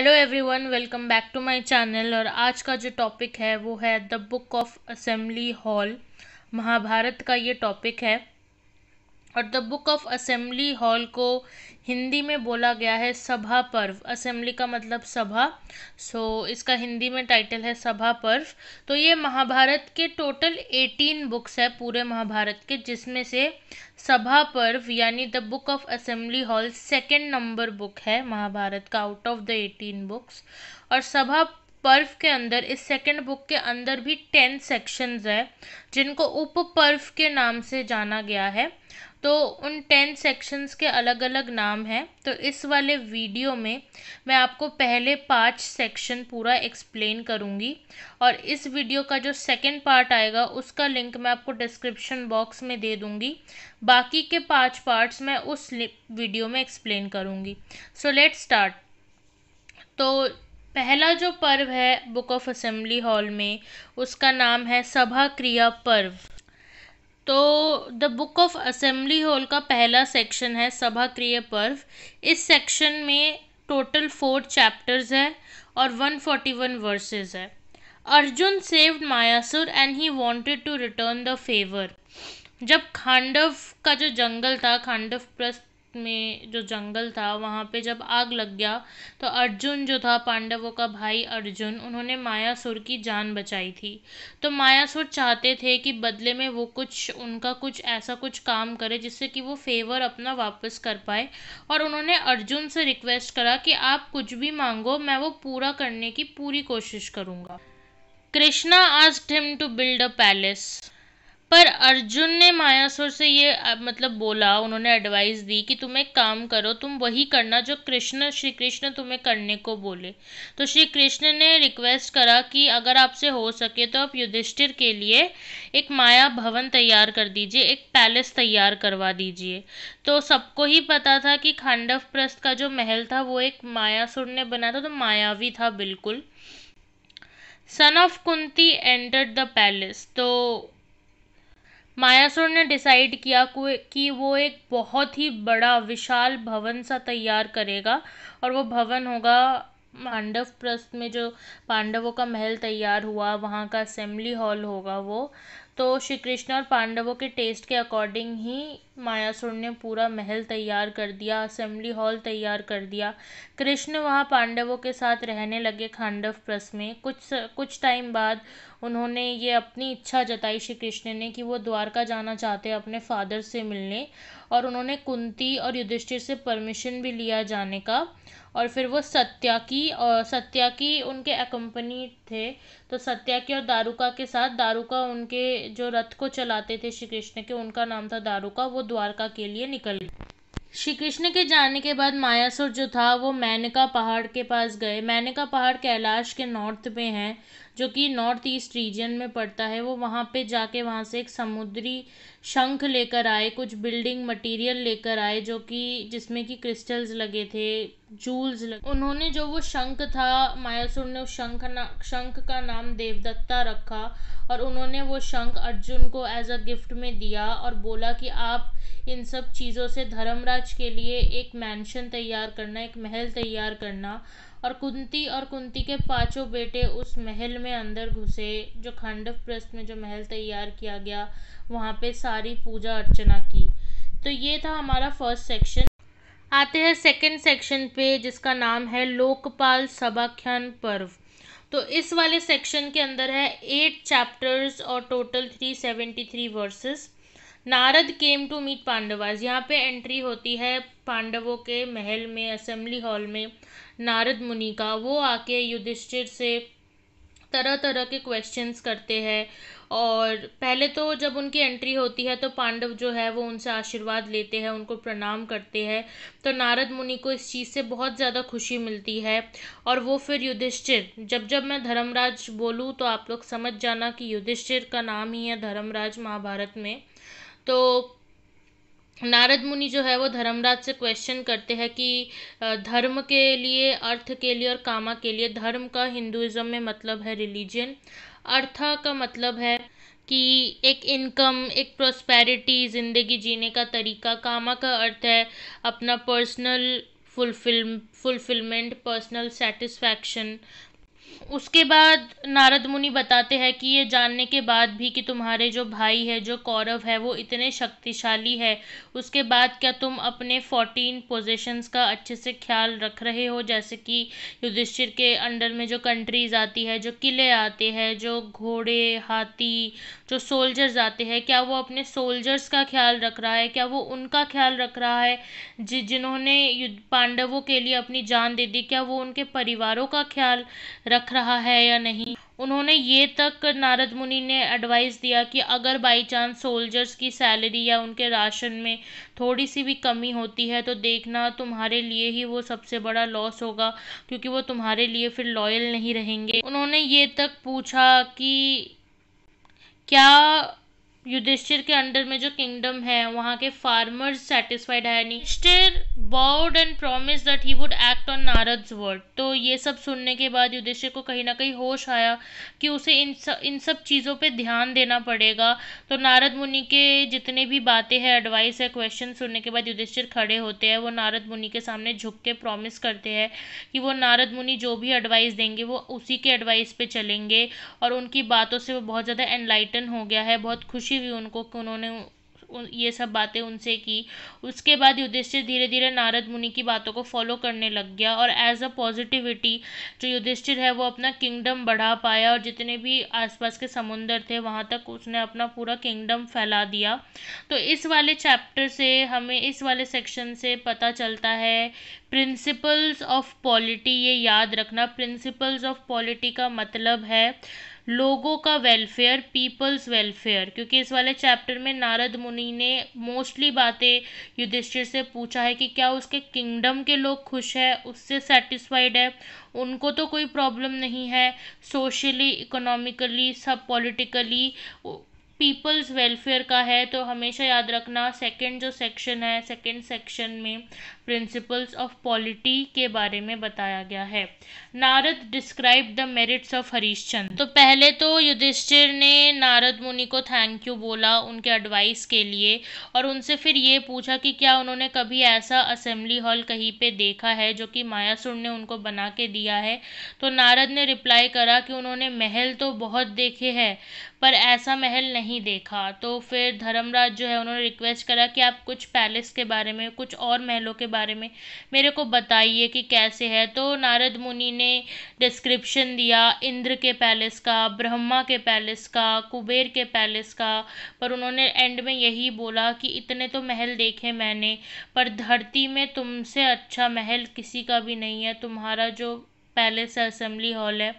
hello everyone welcome back to my channel और आज का जो टॉपिक है वो है the book of assembly hall Mahabharat का ये टॉपिक है और the book of assembly hall को हिंदी में बोला गया है सभा पर्व असेंबली का मतलब सभा सो so, इसका हिंदी में टाइटल है सभा पर्व तो ये महाभारत के टोटल एटीन बुक्स है पूरे महाभारत के जिसमें से सभा पर्व यानी the book of assembly hall second number book है महाभारत का out of the eighteen books और सभा पर्व के अंदर इस सेकंड बुक के अंदर भी टेन सेक्शंस है जिनको उप पर्व के नाम से जाना गया है तो उन टेन सेक्शंस के अलग अलग नाम हैं तो इस वाले वीडियो में मैं आपको पहले पांच सेक्शन पूरा एक्सप्लेन करूँगी और इस वीडियो का जो सेकंड पार्ट आएगा उसका लिंक मैं आपको डिस्क्रिप्शन बॉक्स में दे दूँगी बाकी के पांच पार्ट्स मैं उस वीडियो में एक्सप्लेन करूँगी सो लेट स्टार्ट तो पहला जो पर्व है बुक ऑफ असेंबली हॉल में उसका नाम है सभा क्रिया पर्व तो the book of assembly hall का पहला सेक्शन है सभा क्रिया पर्व इस सेक्शन में टोटल फोर चैप्टर्स है और वन फोर्टी वन वर्सेज है Arjun saved Mayasur and he wanted to return the favour जब खांडव का जो जंगल था खांडव प्रस्त में जो जंगल था वहाँ पे जब आग लग गया तो अर्जुन जो था पांडवों का भाई अर्जुन उन्होंने मायासुर की जान बचाई थी तो मायासुर चाहते थे कि बदले में वो कुछ उनका कुछ ऐसा कुछ काम करे जिससे कि वो फेवर अपना वापस कर पाए और उन्होंने अर्जुन से रिक्वेस्ट करा कि आप कुछ भी मांगो मैं वो पूरा करने की पूरी कोशिश करूँगा कृष्णा आज him to build a palace पर अर्जुन ने मायासुर से ये मतलब बोला उन्होंने एडवाइस दी कि तुम एक काम करो तुम वही करना जो कृष्ण श्री कृष्ण तुम्हें करने को बोले तो श्री कृष्ण ने रिक्वेस्ट करा कि अगर आपसे हो सके तो आप युधिष्ठिर के लिए एक माया भवन तैयार कर दीजिए एक पैलेस तैयार करवा दीजिए तो सबको ही पता था कि खांडव प्रस्थ का जो महल था वो एक मायासुर ने बना था तो मायावी था बिल्कुल son of Kunti entered the palace तो मायासुर ने डिसाइड किया कि वो एक बहुत ही बड़ा विशाल भवन सा तैयार करेगा और वो भवन होगा प्रस्थ में जो पांडवों का महल तैयार हुआ वहाँ का असेंबली हॉल होगा वो तो श्री कृष्ण और पांडवों के टेस्ट के अकॉर्डिंग ही मायासुर ने पूरा महल तैयार कर दिया असेंबली हॉल तैयार कर दिया कृष्ण वहाँ पांडवों के साथ रहने लगे खांडव प्रस में कुछ कुछ टाइम बाद उन्होंने ये अपनी इच्छा जताई श्री कृष्ण ने कि वो द्वारका जाना चाहते हैं अपने फादर से मिलने और उन्होंने कुंती और युधिष्ठिर से परमिशन भी लिया जाने का और फिर वो सत्याकी और सत्याकी उनके अकम्पनी थे तो सत्याकी और दारुका के साथ दारुका उनके जो रथ को चलाते थे श्री कृष्ण के उनका नाम था दारुका वो द्वारका के लिए निकल गए श्री कृष्ण के जाने के बाद मायासुर जो था वो मैनका पहाड़ के पास गए मैनका पहाड़ कैलाश के नॉर्थ में है जो कि नॉर्थ ईस्ट रीजन में पड़ता है वो वहाँ पे जाके वहाँ से एक समुद्री शंख लेकर आए कुछ बिल्डिंग मटेरियल लेकर आए जो कि जिसमें कि क्रिस्टल्स लगे थे जूल्स लगे उन्होंने जो वो शंख था मायासुर ने उस शंख ना शंख का नाम देवदत्ता रखा और उन्होंने वो शंख अर्जुन को एज अ गिफ्ट में दिया और बोला कि आप इन सब चीज़ों से धर्मराज के लिए एक मैंशन तैयार करना एक महल तैयार करना और कुंती और कुंती के पांचों बेटे उस महल में अंदर घुसे जो खंडव प्रस्थ में जो महल तैयार किया गया वहाँ पे सारी पूजा अर्चना की तो ये था हमारा फर्स्ट सेक्शन आते हैं सेकंड सेक्शन पे जिसका नाम है लोकपाल सभाख्यान पर्व तो इस वाले सेक्शन के अंदर है एट चैप्टर्स और total three seventy three verses Narad came to meet Pandavas यहाँ पे एंट्री होती है पांडवों के महल में असेंबली हॉल में नारद मुनि का वो आके युधिष्ठिर से तरह तरह के क्वेश्चंस करते हैं और पहले तो जब उनकी एंट्री होती है तो पांडव जो है वो उनसे आशीर्वाद लेते हैं उनको प्रणाम करते हैं तो नारद मुनि को इस चीज़ से बहुत ज़्यादा खुशी मिलती है और वो फिर युधिष्ठिर जब जब मैं धर्मराज बोलूँ तो आप लोग समझ जाना कि युधिष्ठिर का नाम ही है धर्मराज महाभारत में तो नारद मुनि जो है वो धर्मराज से क्वेश्चन करते हैं कि धर्म के लिए अर्थ के लिए और कामा के लिए धर्म का हिंदुज़म में मतलब है रिलीजन अर्था का मतलब है कि एक इनकम एक प्रोस्पेरिटी ज़िंदगी जीने का तरीका कामा का अर्थ है अपना personal fulfil fulfilment personal satisfaction उसके बाद नारद मुनि बताते हैं कि ये जानने के बाद भी कि तुम्हारे जो भाई है जो कौरव है वो इतने शक्तिशाली है उसके बाद क्या तुम अपने फोर्टीन पोजीशंस का अच्छे से ख्याल रख रहे हो जैसे कि युधिष्ठिर के अंडर में जो कंट्रीज़ आती है जो किले आते हैं जो घोड़े हाथी जो सोल्जर्स आते हैं क्या वो अपने सोल्जर्स का ख्याल रख रहा है क्या वो उनका ख्याल रख रहा है जि जिन्होंने पांडवों के लिए अपनी जान दे दी क्या वो उनके परिवारों का ख्याल रख रहा है या नहीं उन्होंने ये तक नारद मुनि ने एडवाइस दिया कि अगर बाई चांस सोल्जर्स की सैलरी या उनके राशन में थोड़ी सी भी कमी होती है तो देखना तुम्हारे लिए ही वो सबसे बड़ा लॉस होगा क्योंकि वो तुम्हारे लिए फिर लॉयल नहीं रहेंगे उन्होंने ये तक पूछा कि क्या युधिष्ठिर के अंडर में जो किंगडम है वहाँ के फार्मर्स सेटिस्फाइड है नहीं bound and promise that he would act on Narad's word तो ये सब सुनने के बाद युधिष्ठिर को कहीं ना कहीं होश आया कि उसे इन सब इन सब चीज़ों पे ध्यान देना पड़ेगा तो नारद मुनि के जितने भी बातें हैं एडवाइस है क्वेश्चन सुनने के बाद युधिष्ठिर खड़े होते हैं वो नारद मुनि के सामने झुक के प्रॉमिस करते हैं कि वो नारद मुनि जो भी एडवाइस देंगे वो उसी के एडवाइस पर चलेंगे और उनकी बातों से वो बहुत ज़्यादा एनलाइटन हो गया है बहुत खुशी हुई उनको कि उन्होंने ये सब बातें उनसे की उसके बाद युधिष्ठिर धीरे धीरे नारद मुनि की बातों को फॉलो करने लग गया और एज अ पॉजिटिविटी जो युधिष्ठिर है वो अपना किंगडम बढ़ा पाया और जितने भी आसपास के समुंदर थे वहाँ तक उसने अपना पूरा किंगडम फैला दिया तो इस वाले चैप्टर से हमें इस वाले सेक्शन से पता चलता है प्रिंसिपल्स ऑफ पॉलिटी ये याद रखना प्रिंसिपल्स ऑफ पॉलिटी का मतलब है लोगों का वेलफेयर पीपल्स वेलफेयर क्योंकि इस वाले चैप्टर में नारद मुनि ने मोस्टली बातें युधिष्ठिर से पूछा है कि क्या उसके किंगडम के लोग खुश है उससे सेटिस्फाइड है उनको तो कोई प्रॉब्लम नहीं है सोशली इकोनॉमिकली सब पॉलिटिकली पीपल्स वेलफेयर का है तो हमेशा याद रखना सेकंड जो सेक्शन है सेकंड सेक्शन में प्रिंसिपल्स ऑफ पॉलिटी के बारे में बताया गया है Narad describe the merits of Harishchandra तो पहले तो युधिष्ठिर ने नारद मुनि को थैंक यू बोला उनके एडवाइस के लिए और उनसे फिर ये पूछा कि क्या उन्होंने कभी ऐसा असेंबली हॉल कहीं पे देखा है जो कि मायासुर ने उनको बना के दिया है तो नारद ने रिप्लाई करा कि उन्होंने महल तो बहुत देखे हैं पर ऐसा महल नहीं देखा तो फिर धर्मराज जो है उन्होंने रिक्वेस्ट करा कि आप कुछ पैलेस के बारे में कुछ और महलों के बारे बारे में मेरे को बताइए कि कैसे है तो नारद मुनि ने डिस्क्रिप्शन दिया इंद्र के पैलेस का ब्रह्मा के पैलेस का कुबेर के पैलेस का पर उन्होंने एंड में यही बोला कि इतने तो महल देखे मैंने पर धरती में तुमसे अच्छा महल किसी का भी नहीं है तुम्हारा जो पैलेस है असेंबली हॉल है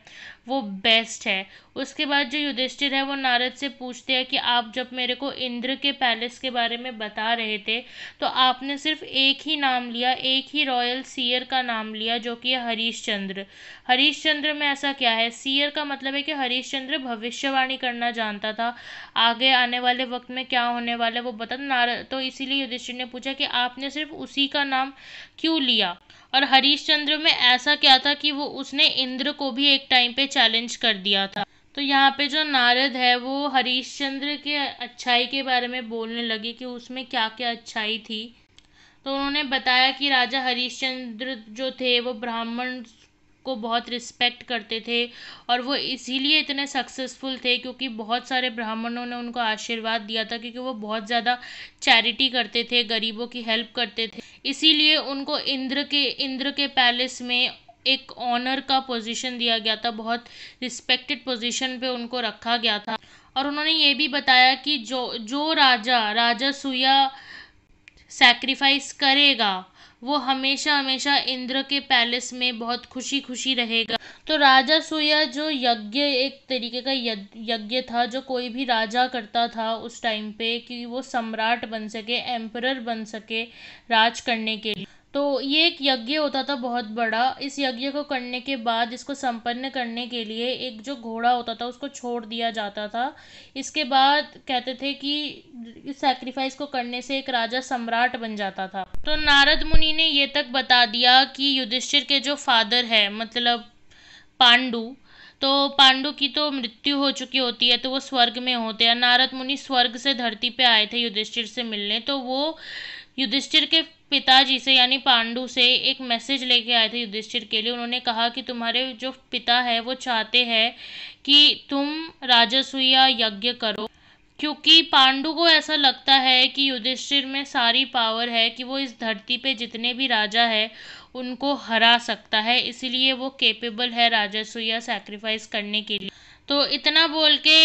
वो बेस्ट है उसके बाद जो युधिष्ठिर है वो नारद से पूछते हैं कि आप जब मेरे को इंद्र के पैलेस के बारे में बता रहे थे तो आपने सिर्फ एक ही नाम लिया एक ही रॉयल सीयर का नाम लिया जो कि है हरीशचंद्र हरीशचंद्र में ऐसा क्या है सीयर का मतलब है कि हरीशचंद्र भविष्यवाणी करना जानता था आगे आने वाले वक्त में क्या होने वाला है वो बता नारद तो इसीलिए युधिष्ठिर ने पूछा कि आपने सिर्फ उसी का नाम क्यों लिया और हरीश्चंद्र में ऐसा क्या था कि वो उसने इंद्र को भी एक टाइम पे चैलेंज कर दिया था तो यहाँ पे जो नारद है वो हरीशचंद्र के अच्छाई के बारे में बोलने लगे कि उसमें क्या क्या अच्छाई थी तो उन्होंने बताया कि राजा हरीशचंद्र जो थे वो ब्राह्मण को बहुत रिस्पेक्ट करते थे और वो इसीलिए इतने सक्सेसफुल थे क्योंकि बहुत सारे ब्राह्मणों ने उनको आशीर्वाद दिया था क्योंकि वो बहुत ज़्यादा चैरिटी करते थे गरीबों की हेल्प करते थे इसीलिए उनको इंद्र के इंद्र के पैलेस में एक ऑनर का पोजीशन दिया गया था बहुत रिस्पेक्टेड पोजीशन पे उनको रखा गया था और उन्होंने ये भी बताया कि जो जो राजा राजा सुया सैक्रिफाइस करेगा वो हमेशा हमेशा इंद्र के पैलेस में बहुत खुशी खुशी रहेगा तो राजा सुया जो यज्ञ एक तरीके का यज्ञ था जो कोई भी राजा करता था उस टाइम पे कि वो सम्राट बन सके एम्परर बन सके राज करने के लिए तो ये एक यज्ञ होता था बहुत बड़ा इस यज्ञ को करने के बाद इसको संपन्न करने के लिए एक जो घोड़ा होता था उसको छोड़ दिया जाता था इसके बाद कहते थे कि इस सैक्रिफाइस को करने से एक राजा सम्राट बन जाता था तो नारद मुनि ने ये तक बता दिया कि युधिष्ठिर के जो फादर है मतलब पांडु तो पांडु की तो मृत्यु हो चुकी होती है तो वो स्वर्ग में होते हैं नारद मुनि स्वर्ग से धरती पे आए थे युधिष्ठिर से मिलने तो वो युधिष्ठिर के पिताजी से यानी पांडु से एक मैसेज लेके आए थे युधिष्ठिर के लिए उन्होंने कहा कि तुम्हारे जो पिता है वो चाहते हैं कि तुम राजसुईया यज्ञ करो क्योंकि पांडु को ऐसा लगता है कि युधिष्ठिर में सारी पावर है कि वो इस धरती पे जितने भी राजा है उनको हरा सकता है इसीलिए वो केपेबल है राजसुईया या सैक्रिफाइस करने के लिए तो इतना बोल के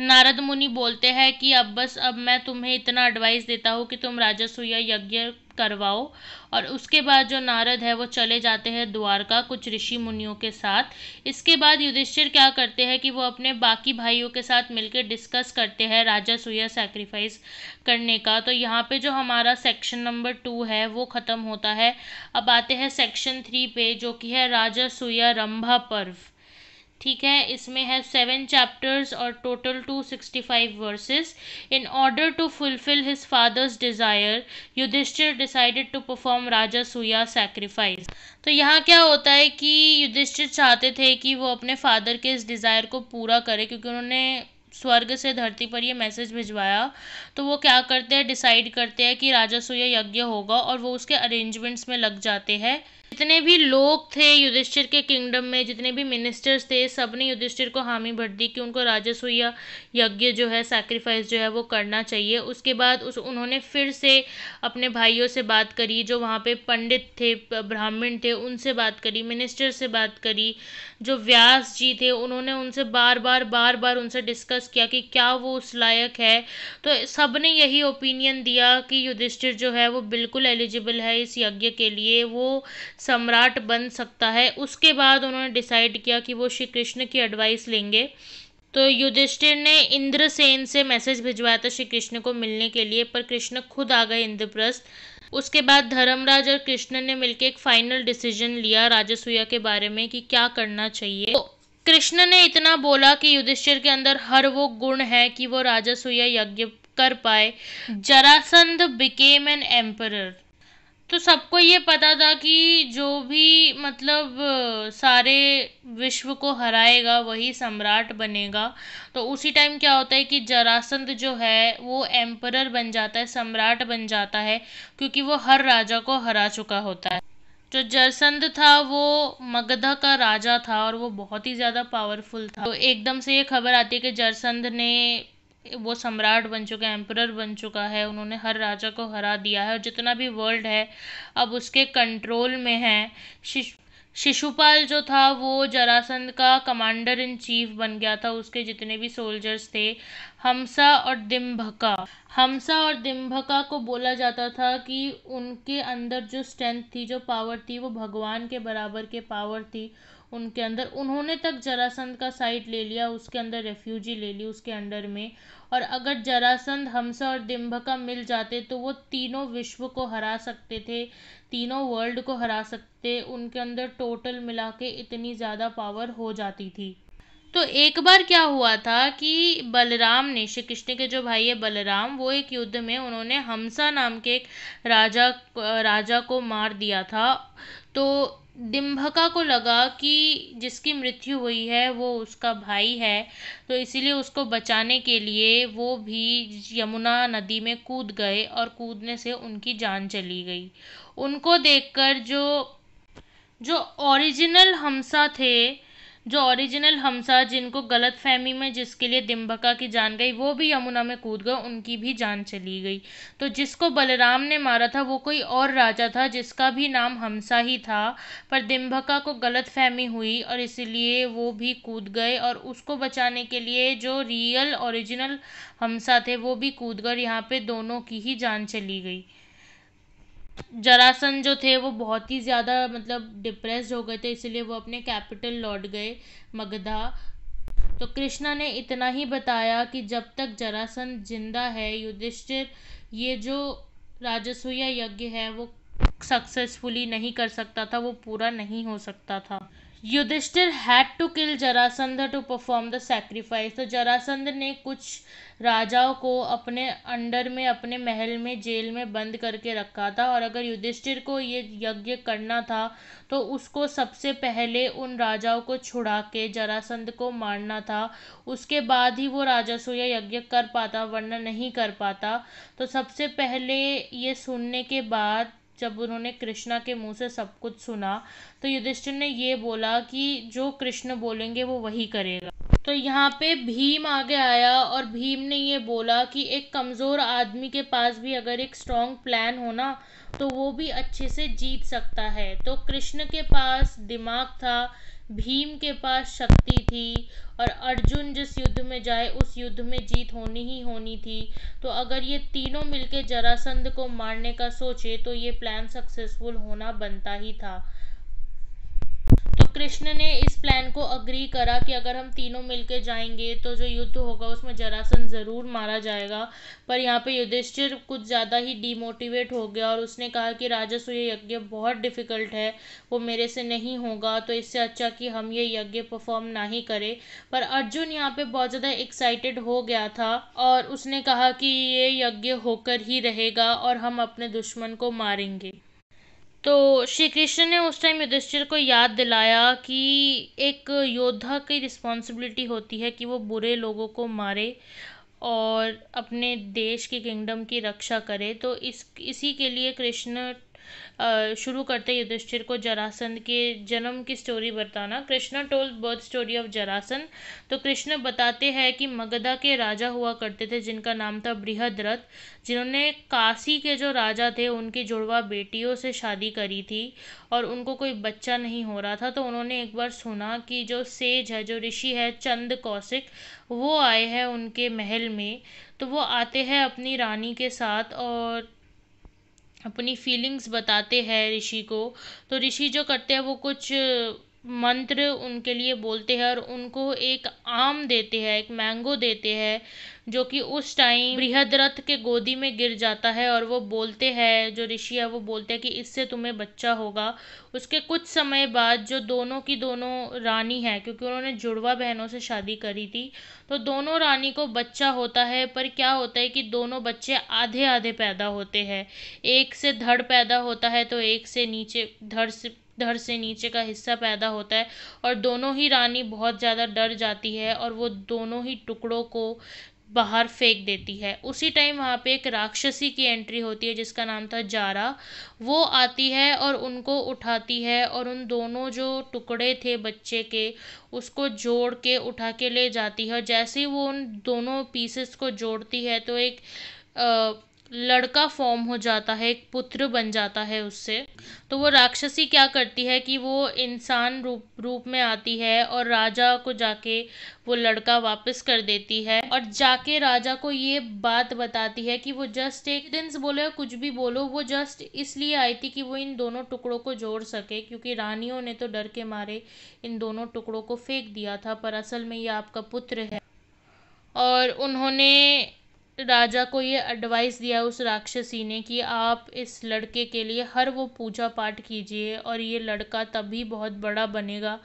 नारद मुनि बोलते हैं कि अब बस अब मैं तुम्हें इतना एडवाइस देता हूँ कि तुम राजस्व यज्ञ करवाओ और उसके बाद जो नारद है वो चले जाते हैं द्वारका कुछ ऋषि मुनियों के साथ इसके बाद युधिष्ठिर क्या करते हैं कि वो अपने बाकी भाइयों के साथ मिलकर डिस्कस करते हैं राजा सुया सैक्रिफाइस करने का तो यहाँ पे जो हमारा सेक्शन नंबर टू है वो ख़त्म होता है अब आते हैं सेक्शन थ्री पे जो कि है राजा सुया रंभा पर्व ठीक है इसमें है सेवन चैप्टर्स और total two sixty five verses in order to fulfil his father's desire Yudhishthir decided to perform Rajasuya sacrifice तो यहाँ क्या होता है कि युधिष्ठिर चाहते थे कि वो अपने फादर के इस डिज़ायर को पूरा करे क्योंकि उन्होंने स्वर्ग से धरती पर ये मैसेज भिजवाया तो वो क्या करते हैं डिसाइड करते हैं कि राजा सुया यज्ञ होगा और वो उसके अरेंजमेंट्स में लग जाते हैं जितने भी लोग थे युधिष्ठिर के किंगडम में जितने भी मिनिस्टर्स थे सब ने युधिष्ठिर को हामी भर दी कि उनको राजस्व या यज्ञ जो है सैक्रिफाइस जो है वो करना चाहिए उसके बाद उस उन्होंने फिर से अपने भाइयों से बात करी जो वहाँ पे पंडित थे ब्राह्मण थे उनसे बात करी मिनिस्टर से बात करी जो व्यास जी थे उन्होंने उनसे बार बार बार बार उनसे डिस्कस किया कि क्या वो उस लायक है तो सब ने यही ओपिनियन दिया कि युधिष्ठिर जो है वो बिल्कुल एलिजिबल है इस यज्ञ के लिए वो सम्राट बन सकता है उसके बाद उन्होंने डिसाइड किया कि वो श्री कृष्ण की एडवाइस लेंगे तो युधिष्ठिर ने इंद्रसेन से मैसेज भिजवाया था श्री कृष्ण को मिलने के लिए पर कृष्ण खुद आ गए इंद्रप्रस्थ उसके बाद धर्मराज और कृष्ण ने मिलकर एक फाइनल डिसीजन लिया राजसुया के बारे में कि क्या करना चाहिए तो कृष्ण ने इतना बोला कि युधिष्ठिर के अंदर हर वो गुण है कि वो राजसुया यज्ञ कर पाए जरासंध बिकेम एन एम्पर तो सबको ये पता था कि जो भी मतलब सारे विश्व को हराएगा वही सम्राट बनेगा तो उसी टाइम क्या होता है कि जरासंध जो है वो एम्परर बन जाता है सम्राट बन जाता है क्योंकि वो हर राजा को हरा चुका होता है जो जरसंध था वो मगधा का राजा था और वो बहुत ही ज़्यादा पावरफुल था तो एकदम से ये खबर आती है कि जरसंध ने वो सम्राट बन चुका है एम्पर बन चुका है उन्होंने हर राजा को हरा दिया है और जितना भी वर्ल्ड है अब उसके कंट्रोल में है शिश शिशुपाल जो था वो जरासंध का कमांडर इन चीफ बन गया था उसके जितने भी सोल्जर्स थे हमसा और दिम्भका हमसा और दिम्भका को बोला जाता था कि उनके अंदर जो स्ट्रेंथ थी जो पावर थी वो भगवान के बराबर के पावर थी उनके अंदर उन्होंने तक जरासंध का साइड ले लिया उसके अंदर रेफ्यूजी ले ली उसके अंडर में और अगर जरासंध हमसा और का मिल जाते तो वो तीनों विश्व को हरा सकते थे तीनों वर्ल्ड को हरा सकते उनके अंदर टोटल मिला के इतनी ज़्यादा पावर हो जाती थी तो एक बार क्या हुआ था कि बलराम ने श्री कृष्ण के जो भाई है बलराम वो एक युद्ध में उन्होंने हमसा नाम के एक राजा राजा को मार दिया था तो दिम्भका को लगा कि जिसकी मृत्यु हुई है वो उसका भाई है तो इसीलिए उसको बचाने के लिए वो भी यमुना नदी में कूद गए और कूदने से उनकी जान चली गई उनको देखकर जो जो ओरिजिनल हमसा थे जो ओरिजिनल हमसा जिनको गलत फहमी में जिसके लिए दिम्बका की जान गई वो भी यमुना में कूद गए उनकी भी जान चली गई तो जिसको बलराम ने मारा था वो कोई और राजा था जिसका भी नाम हमसा ही था पर दिम्बका को गलत फहमी हुई और इसीलिए वो भी कूद गए और उसको बचाने के लिए जो रियल ओरिजिनल हमसा थे वो भी कूद गए यहाँ पर दोनों की ही जान चली गई जरासन जो थे वो बहुत ही ज़्यादा मतलब डिप्रेस हो गए थे इसलिए वो अपने कैपिटल लौट गए मगधा तो कृष्णा ने इतना ही बताया कि जब तक जरासन जिंदा है युधिष्ठिर ये जो राजसूया यज्ञ है वो सक्सेसफुली नहीं कर सकता था वो पूरा नहीं हो सकता था Yudhishthir had to kill Jarasandh to perform the sacrifice तो जरासंध ने कुछ राजाओं को अपने अंडर में अपने महल में जेल में बंद करके रखा था और अगर युधिष्ठिर को ये यज्ञ करना था तो उसको सबसे पहले उन राजाओं को छुड़ा के जरासंध को मारना था उसके बाद ही वो राजसूय यज्ञ कर पाता वरना नहीं कर पाता तो सबसे पहले ये सुनने के बाद जब उन्होंने कृष्णा के मुँह से सब कुछ सुना तो युधिष्ठिर ने ये बोला कि जो कृष्ण बोलेंगे वो वही करेगा तो यहाँ पे भीम आगे आया और भीम ने ये बोला कि एक कमज़ोर आदमी के पास भी अगर एक स्ट्रॉन्ग प्लान हो ना तो वो भी अच्छे से जीत सकता है तो कृष्ण के पास दिमाग था भीम के पास शक्ति थी और अर्जुन जिस युद्ध में जाए उस युद्ध में जीत होनी ही होनी थी तो अगर ये तीनों मिलके जरासंध को मारने का सोचे तो ये प्लान सक्सेसफुल होना बनता ही था तो कृष्ण ने इस प्लान को अग्री करा कि अगर हम तीनों मिलकर जाएंगे तो जो युद्ध होगा उसमें जरासन ज़रूर मारा जाएगा पर यहाँ पे युधिष्ठिर कुछ ज़्यादा ही डीमोटिवेट हो गया और उसने कहा कि ये यज्ञ बहुत डिफ़िकल्ट है वो मेरे से नहीं होगा तो इससे अच्छा कि हम ये यज्ञ परफॉर्म ना ही करें पर अर्जुन यहाँ पर बहुत ज़्यादा एक्साइटेड हो गया था और उसने कहा कि ये यज्ञ होकर ही रहेगा और हम अपने दुश्मन को मारेंगे तो श्री कृष्ण ने उस टाइम युधिष्ठिर को याद दिलाया कि एक योद्धा की रिस्पॉन्सिबिलिटी होती है कि वो बुरे लोगों को मारे और अपने देश के किंगडम की रक्षा करे तो इस इसी के लिए कृष्ण शुरू करते युधिष्ठिर को जरासंध के जन्म की स्टोरी बताना Krishna told birth story of Jarasandh तो कृष्ण बताते हैं कि मगधा के राजा हुआ करते थे जिनका नाम था बृहद्रथ जिन्होंने काशी के जो राजा थे उनकी जुड़वा बेटियों से शादी करी थी और उनको कोई बच्चा नहीं हो रहा था तो उन्होंने एक बार सुना कि जो सेज है जो ऋषि है चंद कौशिक वो आए हैं उनके महल में तो वो आते हैं अपनी रानी के साथ और अपनी फीलिंग्स बताते हैं ऋषि को तो ऋषि जो करते हैं वो कुछ मंत्र उनके लिए बोलते हैं और उनको एक आम देते हैं एक मैंगो देते हैं जो कि उस टाइम बृहद रथ के गोदी में गिर जाता है और वो बोलते हैं जो ऋषि है वो बोलते हैं कि इससे तुम्हें बच्चा होगा उसके कुछ समय बाद जो दोनों की दोनों रानी है क्योंकि उन्होंने जुड़वा बहनों से शादी करी थी तो दोनों रानी को बच्चा होता है पर क्या होता है कि दोनों बच्चे आधे आधे पैदा होते हैं एक से धड़ पैदा होता है तो एक से नीचे धड़ से धड़ से नीचे का हिस्सा पैदा होता है और दोनों ही रानी बहुत ज़्यादा डर जाती है और वो दोनों ही टुकड़ों को बाहर फेंक देती है उसी टाइम वहाँ पे एक राक्षसी की एंट्री होती है जिसका नाम था जारा वो आती है और उनको उठाती है और उन दोनों जो टुकड़े थे बच्चे के उसको जोड़ के उठा के ले जाती है और जैसे ही वो उन दोनों पीसेस को जोड़ती है तो एक लड़का फॉर्म हो जाता है एक पुत्र बन जाता है उससे तो वो राक्षसी क्या करती है कि वो इंसान रूप रूप में आती है और राजा को जाके वो लड़का वापस कर देती है और जाके राजा को ये बात बताती है कि वो जस्ट एक दिन बोलो या कुछ भी बोलो वो जस्ट इसलिए आई थी कि वो इन दोनों टुकड़ों को जोड़ सके क्योंकि रानियों ने तो डर के मारे इन दोनों टुकड़ों को फेंक दिया था पर असल में ये आपका पुत्र है और उन्होंने राजा को ये एडवाइस दिया उस राक्षसी ने कि आप इस लड़के के लिए हर वो पूजा पाठ कीजिए और ये लड़का तभी बहुत बड़ा बनेगा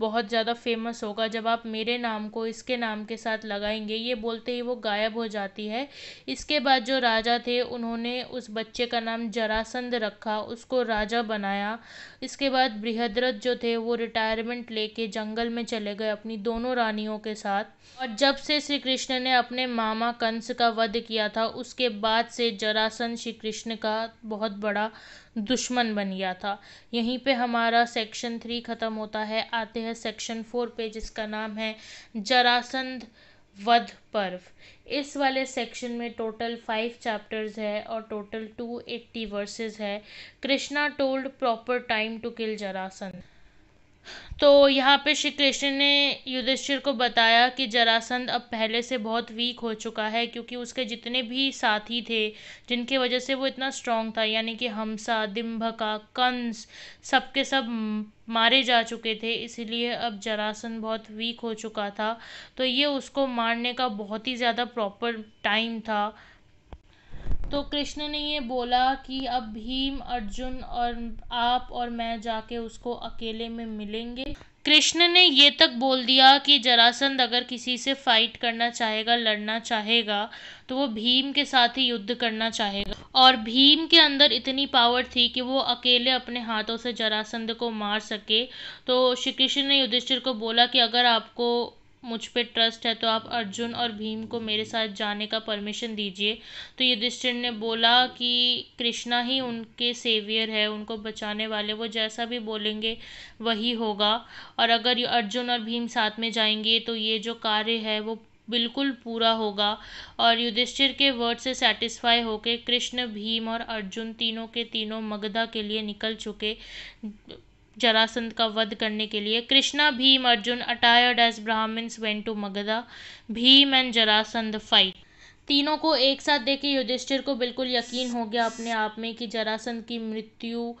बहुत ज़्यादा फेमस होगा जब आप मेरे नाम को इसके नाम के साथ लगाएंगे ये बोलते ही वो गायब हो जाती है इसके बाद जो राजा थे उन्होंने उस बच्चे का नाम जरासंद रखा उसको राजा बनाया इसके बाद बृहद्रथ जो थे वो रिटायरमेंट लेके जंगल में चले गए अपनी दोनों रानियों के साथ और जब से श्री कृष्ण ने अपने मामा कंस का वध किया था उसके बाद से जरासंद श्री कृष्ण का बहुत बड़ा दुश्मन बन गया था यहीं पे हमारा सेक्शन थ्री ख़त्म होता है आते हैं सेक्शन फोर पे जिसका नाम है जरासंध वध पर्व इस वाले सेक्शन में टोटल फाइव चैप्टर्स है और टोटल टू एट्टी वर्सेज़ है Krishna told proper time to kill Jarasandh तो यहाँ पे श्री कृष्ण ने युधिष्ठिर को बताया कि जरासंध अब पहले से बहुत वीक हो चुका है क्योंकि उसके जितने भी साथी थे जिनके वजह से वो इतना स्ट्रांग था यानी कि हमसा दिम्भका कंस सब के सब मारे जा चुके थे इसीलिए अब जरासंध बहुत वीक हो चुका था तो ये उसको मारने का बहुत ही ज़्यादा प्रॉपर टाइम था तो कृष्ण ने ये बोला कि अब भीम अर्जुन और आप और मैं जाके उसको अकेले में मिलेंगे कृष्ण ने ये तक बोल दिया कि जरासंध अगर किसी से फाइट करना चाहेगा लड़ना चाहेगा तो वो भीम के साथ ही युद्ध करना चाहेगा और भीम के अंदर इतनी पावर थी कि वो अकेले अपने हाथों से जरासंध को मार सके तो श्री कृष्ण ने युधिष्ठिर को बोला कि अगर आपको मुझ पर ट्रस्ट है तो आप अर्जुन और भीम को मेरे साथ जाने का परमिशन दीजिए तो युधिष्ठिर ने बोला कि कृष्णा ही उनके सेवियर है उनको बचाने वाले वो जैसा भी बोलेंगे वही होगा और अगर अर्जुन और भीम साथ में जाएंगे तो ये जो कार्य है वो बिल्कुल पूरा होगा और युधिष्ठिर के वर्ड से सेटिस्फाई होके कृष्ण भीम और अर्जुन तीनों के तीनों मगधा के लिए निकल चुके जरासंध का वध करने के लिए Krishna Bhim Arjun attired as Brahmins went to Magadha Bhim and Jarasandh fight तीनों को एक साथ देखे युधिष्ठिर को बिल्कुल यकीन हो गया अपने आप में कि जरासंध की मृत्यु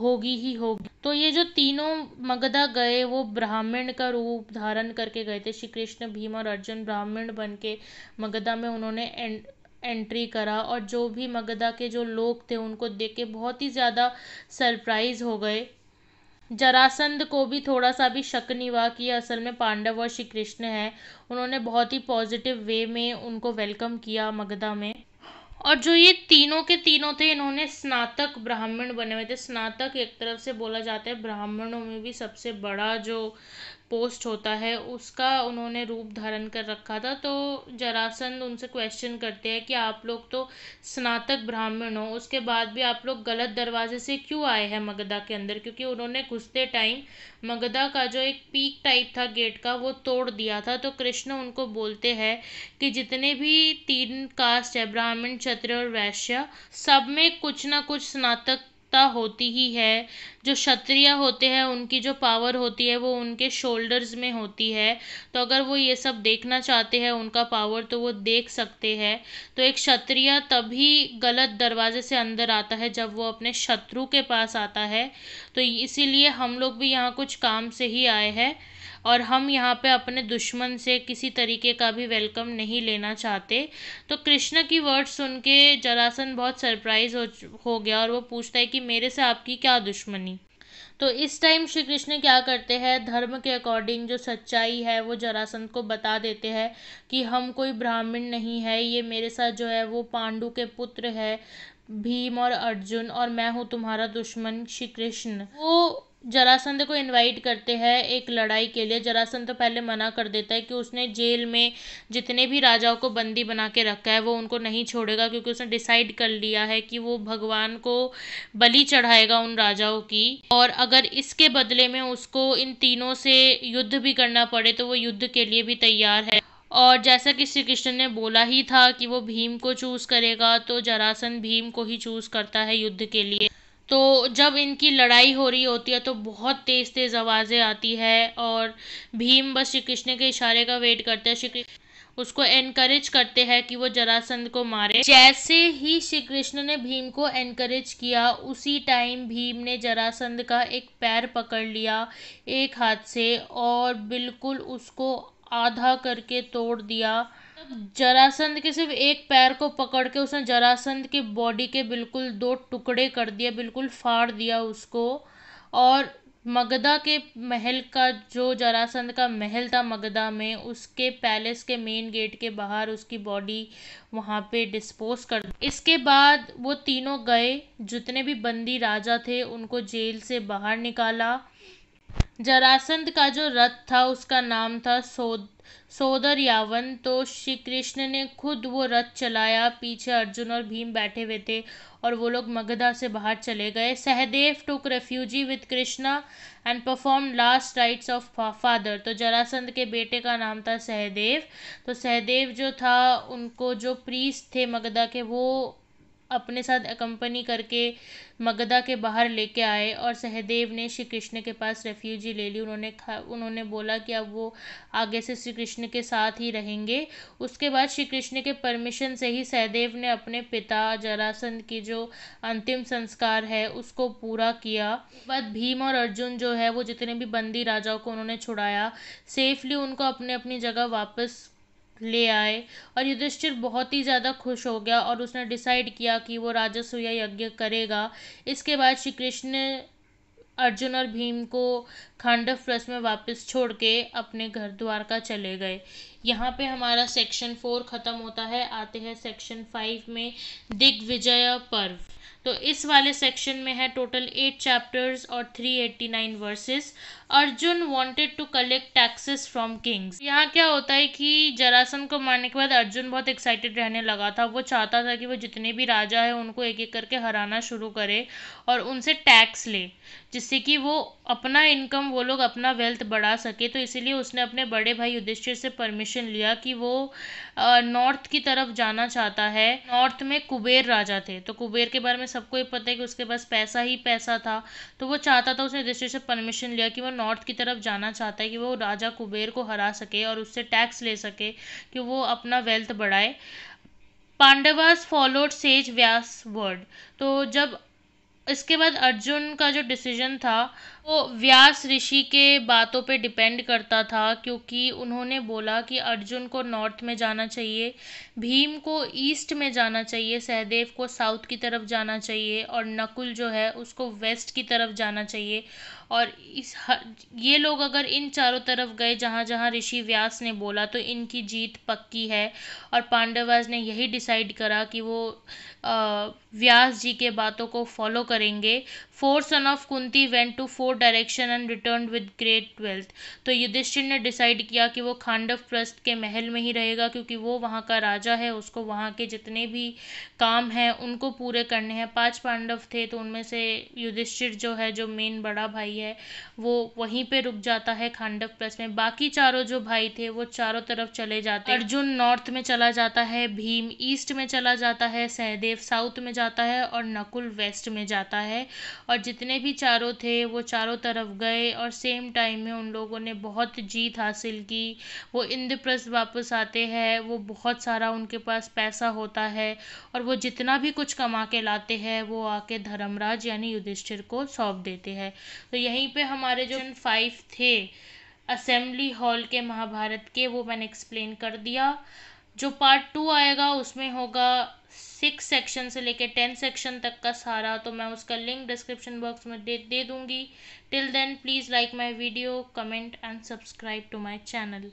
होगी ही होगी तो ये जो तीनों मगधा गए वो ब्राह्मण का रूप धारण करके गए थे श्री कृष्ण भीम और अर्जुन ब्राह्मण बन के मगधा में उन्होंने एं, एंट्री करा और जो भी मगधा के जो लोग थे उनको देख के बहुत ही ज़्यादा सरप्राइज हो गए जरासंध को भी थोड़ा सा भी शक नहीं हुआ कि असल में पांडव और श्री कृष्ण हैं उन्होंने बहुत ही पॉजिटिव वे में उनको वेलकम किया मगधा में और जो ये तीनों के तीनों थे इन्होंने स्नातक ब्राह्मण बने हुए थे स्नातक एक तरफ से बोला जाता है ब्राह्मणों में भी सबसे बड़ा जो पोस्ट होता है उसका उन्होंने रूप धारण कर रखा था तो जरासंध उनसे क्वेश्चन करते हैं कि आप लोग तो स्नातक ब्राह्मण हो उसके बाद भी आप लोग गलत दरवाजे से क्यों आए हैं मगधा के अंदर क्योंकि उन्होंने घुसते टाइम मगधा का जो एक पीक टाइप था गेट का वो तोड़ दिया था तो कृष्ण उनको बोलते हैं कि जितने भी तीन कास्ट है ब्राह्मण क्षत्रिय और वैश्य सब में कुछ ना कुछ स्नातक सत्ता होती ही है जो क्षत्रिय होते हैं उनकी जो पावर होती है वो उनके शोल्डर्स में होती है तो अगर वो ये सब देखना चाहते हैं उनका पावर तो वो देख सकते हैं तो एक क्षत्रिय तभी गलत दरवाजे से अंदर आता है जब वो अपने शत्रु के पास आता है तो इसीलिए हम लोग भी यहाँ कुछ काम से ही आए हैं और हम यहाँ पे अपने दुश्मन से किसी तरीके का भी वेलकम नहीं लेना चाहते तो कृष्ण की वर्ड सुन के जरासन बहुत सरप्राइज हो हो गया और वो पूछता है कि मेरे से आपकी क्या दुश्मनी तो इस टाइम श्री कृष्ण क्या करते हैं धर्म के अकॉर्डिंग जो सच्चाई है वो जरासंध को बता देते हैं कि हम कोई ब्राह्मण नहीं है ये मेरे साथ जो है वो पांडु के पुत्र है भीम और अर्जुन और मैं हूँ तुम्हारा दुश्मन श्री कृष्ण वो जरासंध को इनवाइट करते हैं एक लड़ाई के लिए जरासंध तो पहले मना कर देता है कि उसने जेल में जितने भी राजाओं को बंदी बना के रखा है वो उनको नहीं छोड़ेगा क्योंकि उसने डिसाइड कर लिया है कि वो भगवान को बलि चढ़ाएगा उन राजाओं की और अगर इसके बदले में उसको इन तीनों से युद्ध भी करना पड़े तो वो युद्ध के लिए भी तैयार है और जैसा कि श्री कृष्ण ने बोला ही था कि वो भीम को चूज़ करेगा तो जरासंध भीम को ही चूज़ करता है युद्ध के लिए तो जब इनकी लड़ाई हो रही होती है तो बहुत तेज़ तेज़ आवाज़ें आती है और भीम बस श्री कृष्ण के इशारे का वेट करते हैं श्री उसको एनकरेज करते हैं कि वो जरासंध को मारे जैसे ही श्री कृष्ण ने भीम को एनकरेज किया उसी टाइम भीम ने जरासंध का एक पैर पकड़ लिया एक हाथ से और बिल्कुल उसको आधा करके तोड़ दिया जरासंध के सिर्फ एक पैर को पकड़ के उसने जरासंध की बॉडी के बिल्कुल दो टुकड़े कर दिए बिल्कुल फाड़ दिया उसको और मगधा के महल का जो जरासंध का महल था मगधा में उसके पैलेस के मेन गेट के बाहर उसकी बॉडी वहाँ पे डिस्पोज कर इसके बाद वो तीनों गए जितने भी बंदी राजा थे उनको जेल से बाहर निकाला जरासंध का जो रथ था उसका नाम था सोद सोदर यावन तो श्री कृष्ण ने खुद वो रथ चलाया पीछे अर्जुन और भीम बैठे हुए थे और वो लोग मगधा से बाहर चले गए Sahadev took refugee with Krishna and perform last rites of father तो जरासंध के बेटे का नाम था सहदेव तो सहदेव जो था उनको जो प्रीस थे मगधा के वो अपने साथ अकम्पनी करके मगधा के बाहर लेके आए और सहदेव ने श्री कृष्ण के पास रेफ्यूजी ले ली उन्होंने खा उन्होंने बोला कि अब वो आगे से श्री कृष्ण के साथ ही रहेंगे उसके बाद श्री कृष्ण के परमिशन से ही सहदेव ने अपने पिता जरासंध की जो अंतिम संस्कार है उसको पूरा किया बाद भीम और अर्जुन जो है वो जितने भी बंदी राजाओं को उन्होंने छुड़ाया सेफली उनको अपने अपनी जगह वापस ले आए और युधिष्ठिर बहुत ही ज़्यादा खुश हो गया और उसने डिसाइड किया कि वो राजस्व यज्ञ करेगा इसके बाद श्री कृष्ण अर्जुन और भीम को खांडव प्लस में वापस छोड़ के अपने घर द्वार का चले गए यहाँ पे हमारा सेक्शन फोर ख़त्म होता है आते हैं सेक्शन फाइव में दिग्विजय पर्व तो इस वाले सेक्शन में है टोटल एट चैप्टर्स और three eighty nine verses Arjun wanted to collect taxes from kings यहाँ क्या होता है कि जरासन को मारने के बाद अर्जुन बहुत एक्साइटेड रहने लगा था वो चाहता था कि वो जितने भी राजा हैं उनको एक एक करके हराना शुरू करे और उनसे टैक्स ले जिससे कि वो अपना इनकम वो लोग अपना वेल्थ बढ़ा सके तो इसीलिए उसने अपने बड़े भाई युधिष्ठिर से परमिशन लिया कि वो नॉर्थ की तरफ जाना चाहता है नॉर्थ में कुबेर राजा थे तो कुबेर के बारे में सबको ही पता है कि उसके पास पैसा ही पैसा था तो वो चाहता था उसने युधिष्ठिर से परमिशन लिया कि वो नॉर्थ की तरफ जाना चाहता है कि वो राजा कुबेर को हरा सके और उससे टैक्स ले सके कि वो अपना वेल्थ बढ़ाए Pandavas followed sage Vyas word तो जब इसके बाद अर्जुन का जो डिसीजन था वो व्यास ऋषि के बातों पे डिपेंड करता था क्योंकि उन्होंने बोला कि अर्जुन को नॉर्थ में जाना चाहिए भीम को ईस्ट में जाना चाहिए सहदेव को साउथ की तरफ जाना चाहिए और नकुल जो है उसको वेस्ट की तरफ जाना चाहिए और इस ये लोग अगर इन चारों तरफ गए जहाँ जहाँ ऋषि व्यास ने बोला तो इनकी जीत पक्की है और पांडवाज ने यही डिसाइड करा कि वो व्यास जी के बातों को फॉलो करेंगे four son of Kunti went to four direction and return with great wealth तो युधिष्ठिर ने डिसाइड किया कि वो खांडव प्रस्थ के महल में ही रहेगा क्योंकि वो वहाँ का राजा है उसको वहाँ के जितने भी काम हैं उनको पूरे करने हैं पांच पांडव थे तो उनमें से युधिष्ठिर जो है जो मेन बड़ा भाई रही है वो वहीं पे रुक जाता है खांडव प्लस में बाकी चारों जो भाई थे वो चारों तरफ चले जाते हैं अर्जुन नॉर्थ में चला जाता है भीम ईस्ट में चला जाता है सहदेव साउथ में जाता है और नकुल वेस्ट में जाता है और जितने भी चारों थे वो चारों तरफ गए और सेम टाइम में उन लोगों ने बहुत जीत हासिल की वो इंद्रप्रस्थ वापस आते हैं वो बहुत सारा उनके पास पैसा होता है और वो जितना भी कुछ कमा के लाते हैं वो आके धर्मराज यानी युधिष्ठिर को सौंप देते हैं तो यहीं पे हमारे जो फाइव थे असेंबली हॉल के महाभारत के वो मैंने एक्सप्लेन कर दिया जो पार्ट टू आएगा उसमें होगा सिक्स सेक्शन से लेके टेन सेक्शन तक का सारा तो मैं उसका लिंक डिस्क्रिप्शन बॉक्स में दे दे दूँगी till then please like my video comment and subscribe to my channel